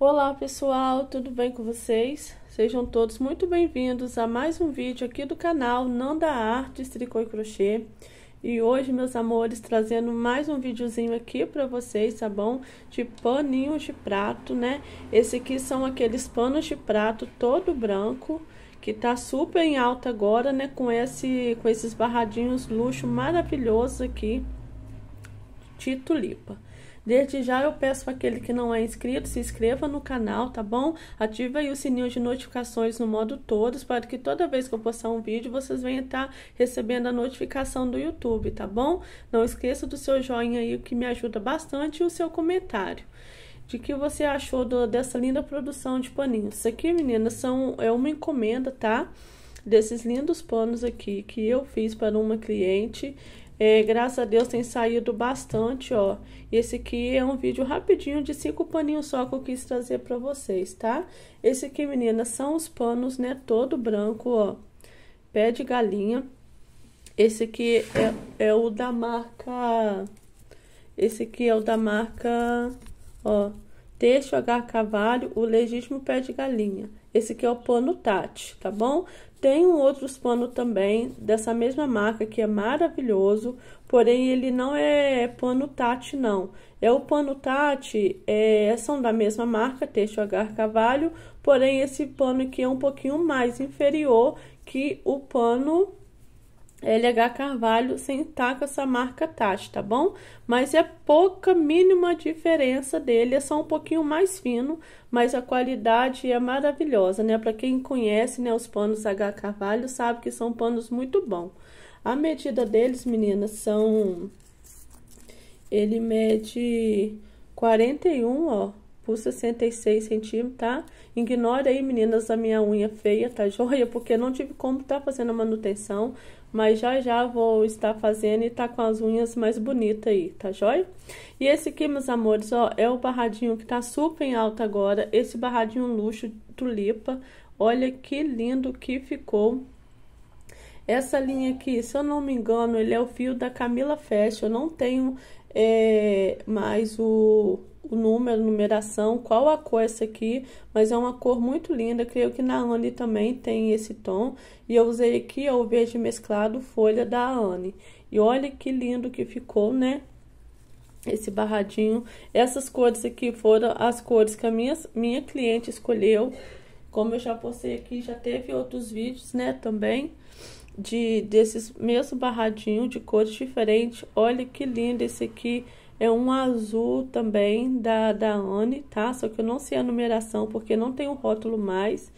Olá pessoal, tudo bem com vocês? Sejam todos muito bem-vindos a mais um vídeo aqui do canal Nanda Artes Tricô e Crochê. E hoje, meus amores, trazendo mais um videozinho aqui para vocês, tá bom? De paninhos de prato, né? Esse aqui são aqueles panos de prato todo branco, que tá super em alta agora, né? Com, esse, com esses barradinhos luxo maravilhosos aqui, Tito Lipa. Desde já eu peço para aquele que não é inscrito, se inscreva no canal, tá bom? Ative aí o sininho de notificações no modo todos, para que toda vez que eu postar um vídeo, vocês venham estar recebendo a notificação do YouTube, tá bom? Não esqueça do seu joinha aí, que me ajuda bastante, e o seu comentário de que você achou do, dessa linda produção de paninhos. Isso aqui, meninas, são, é uma encomenda, tá? Desses lindos panos aqui que eu fiz para uma cliente. É, graças a Deus tem saído bastante, ó. Esse aqui é um vídeo rapidinho de cinco paninhos só que eu quis trazer pra vocês, tá? Esse aqui, meninas, são os panos, né, todo branco, ó. Pé de galinha. Esse aqui é, é o da marca... Esse aqui é o da marca, ó, Deixa H Cavalho, o legítimo pé de galinha. Esse aqui é o pano Tati, tá bom? Tem um outros pano também, dessa mesma marca, que é maravilhoso, porém ele não é pano Tati, não. É o pano Tati, é, são da mesma marca, Teixo H Cavalho, porém esse pano aqui é um pouquinho mais inferior que o pano LH Carvalho sem estar com essa marca Tati, tá bom? Mas é pouca mínima diferença dele, é só um pouquinho mais fino, mas a qualidade é maravilhosa, né? Para quem conhece, né, os panos H Carvalho, sabe que são panos muito bons. A medida deles, meninas, são ele mede 41, ó, por 66 centímetros, tá? Ignora aí, meninas, a minha unha feia, tá joia? Porque não tive como tá fazendo a manutenção, mas já já vou estar fazendo e tá com as unhas mais bonitas aí, tá joia? E esse aqui, meus amores, ó, é o barradinho que tá super em alta agora, esse barradinho luxo tulipa. Olha que lindo que ficou. Essa linha aqui, se eu não me engano, ele é o fio da Camila Fashion. Eu não tenho é, mais o o número, numeração, qual a cor essa aqui, mas é uma cor muito linda, creio que na Anne também tem esse tom, e eu usei aqui o verde mesclado folha da Anne. E olha que lindo que ficou, né? Esse barradinho. Essas cores aqui foram as cores que a minha, minha cliente escolheu. Como eu já postei aqui, já teve outros vídeos, né, também de desses mesmo barradinho de cores diferentes. Olha que lindo esse aqui. É um azul também da, da Anne, tá? Só que eu não sei a numeração porque não tem o rótulo mais.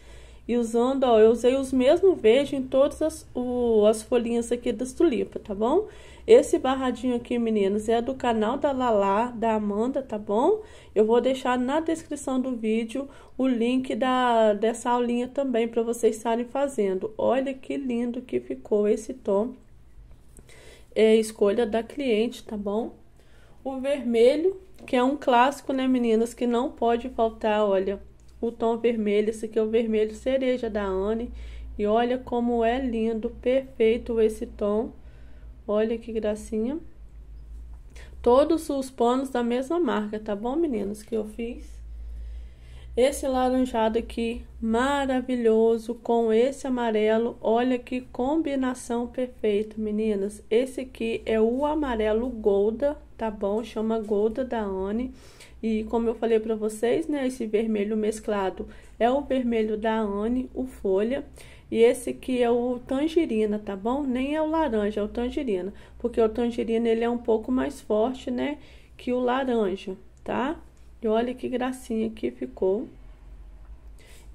E usando, ó, eu usei os mesmos verde em todas as, o, as folhinhas aqui das tulipas, tá bom? Esse barradinho aqui, meninas, é do canal da Lala, da Amanda, tá bom? Eu vou deixar na descrição do vídeo o link da, dessa aulinha também para vocês estarem fazendo. Olha que lindo que ficou esse tom. É escolha da cliente, tá bom? O vermelho, que é um clássico, né, meninas, que não pode faltar, olha. O tom vermelho, esse aqui é o vermelho cereja da Anne. E olha como é lindo, perfeito esse tom. Olha que gracinha. Todos os panos da mesma marca, tá bom, meninas, que eu fiz. Esse laranjado aqui, maravilhoso, com esse amarelo. Olha que combinação perfeita, meninas. Esse aqui é o amarelo Golda, tá bom? Chama Golda da Anne. E como eu falei pra vocês, né, esse vermelho mesclado é o vermelho da Anne, o Folha. E esse aqui é o tangerina, tá bom? Nem é o laranja, é o tangerina. Porque o tangerina, ele é um pouco mais forte, né, que o laranja, tá? Tá? E olha que gracinha que ficou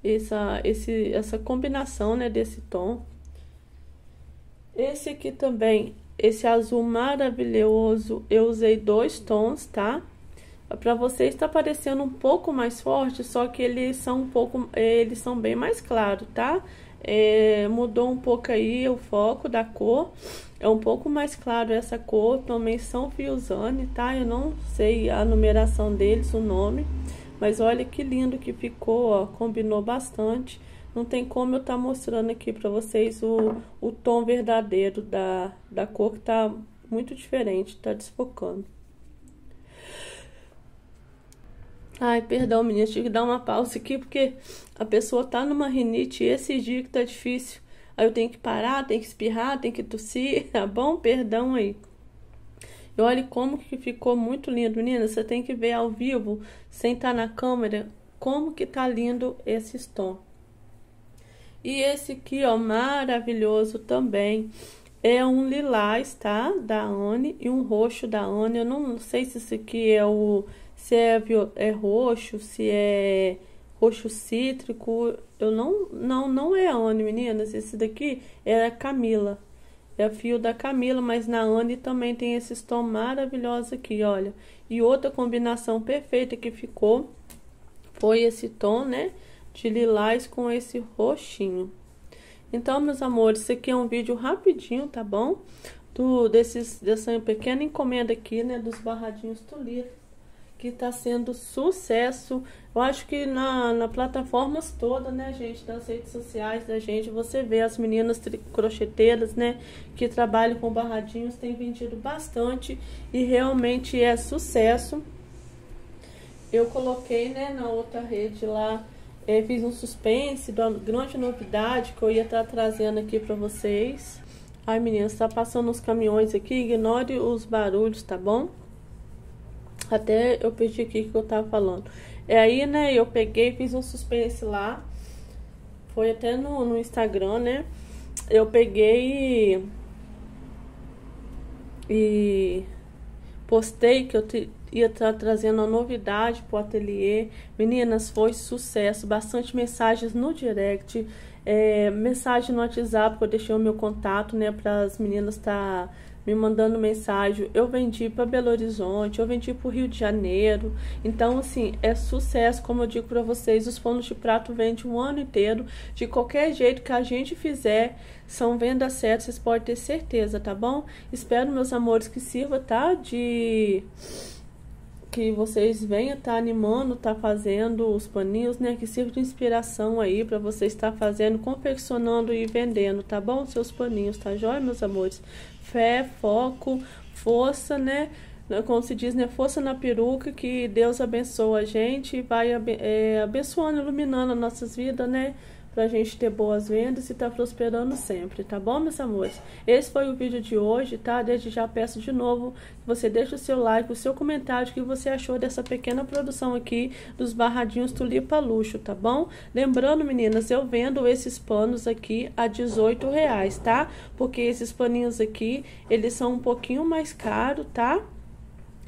essa, esse, essa combinação né, desse tom. Esse aqui também, esse azul maravilhoso, eu usei dois tons, tá? Para você está parecendo um pouco mais forte, só que eles são um pouco, eles são bem mais claros, tá? Tá? É, mudou um pouco aí o foco da cor. É um pouco mais claro essa cor, também São Fiusane, tá? Eu não sei a numeração deles, o nome, mas olha que lindo que ficou, ó, combinou bastante. Não tem como eu estar tá mostrando aqui para vocês o, o tom verdadeiro da, da cor que tá muito diferente, tá desfocando. Ai, perdão, meninas, tive que dar uma pausa aqui porque a pessoa tá numa rinite e esse dia que tá difícil. Aí eu tenho que parar, tenho que espirrar, tenho que tossir, tá bom? Perdão aí. E olha como que ficou muito lindo, meninas. Você tem que ver ao vivo, sem estar tá na câmera, como que tá lindo esse tom. E esse aqui, ó, maravilhoso também. É um lilás, tá? Da Anne e um roxo da Anne. Eu não sei se esse aqui é o se é, é roxo, se é roxo cítrico. Eu não, não, não é Anne, meninas. Esse daqui era é Camila. É fio da Camila, mas na Anne também tem esses tom maravilhosos aqui, olha. E outra combinação perfeita que ficou foi esse tom, né? De lilás com esse roxinho. Então, meus amores, esse aqui é um vídeo rapidinho, tá bom? Do, desses, dessa pequena encomenda aqui, né? Dos barradinhos tulipas que está sendo sucesso. Eu acho que na, na plataformas toda, né, gente, das redes sociais da gente, você vê as meninas crocheteiras, né, que trabalham com barradinhos, tem vendido bastante e realmente é sucesso. Eu coloquei, né, na outra rede lá, é, fiz um suspense da grande novidade que eu ia estar tá trazendo aqui para vocês. Ai, meninas, tá passando os caminhões aqui, ignore os barulhos, tá bom? Até eu perdi aqui o que eu tava falando. E aí, né, eu peguei, fiz um suspense lá. Foi até no, no Instagram, né? Eu peguei e, postei que eu te, ia estar tá trazendo uma novidade pro ateliê. Meninas, foi sucesso. Bastante mensagens no direct, é, mensagem no WhatsApp, que eu deixei o meu contato, né, para as meninas estar. Tá me mandando mensagem. Eu vendi para Belo Horizonte, eu vendi para o Rio de Janeiro. Então, assim, é sucesso, como eu digo para vocês, os pontos de prato vende um ano inteiro. De qualquer jeito que a gente fizer, são vendas certas, vocês podem ter certeza, tá bom? Espero, meus amores, que sirva, tá? De que vocês venham estar tá animando, estar tá fazendo os paninhos, né? Que sirva de inspiração aí para você estar fazendo, confeccionando e vendendo, tá bom? Seus paninhos, tá jóia, meus amores? Fé, foco, força, né? Como se diz, né? Força na peruca, que Deus abençoa a gente e vai é, abençoando, iluminando nossas vidas, né? pra gente ter boas vendas e tá prosperando sempre, tá bom, meus amores? Esse foi o vídeo de hoje, tá? Desde já peço de novo que você deixe o seu like, o seu comentário, o que você achou dessa pequena produção aqui dos barradinhos tulipa luxo, tá bom? Lembrando, meninas, eu vendo esses panos aqui a 18 reais, tá? Porque esses paninhos aqui, eles são um pouquinho mais caros, tá?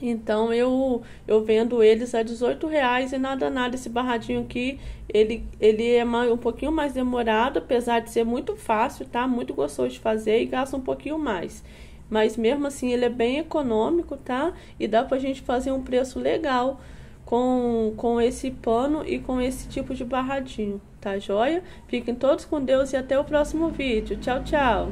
Então eu eu vendo eles a 18 reais e nada nada esse barradinho aqui ele ele é um pouquinho mais demorado apesar de ser muito fácil tá muito gostoso de fazer e gasta um pouquinho mais mas mesmo assim ele é bem econômico tá e dá pra gente fazer um preço legal com com esse pano e com esse tipo de barradinho tá joia fiquem todos com Deus e até o próximo vídeo tchau tchau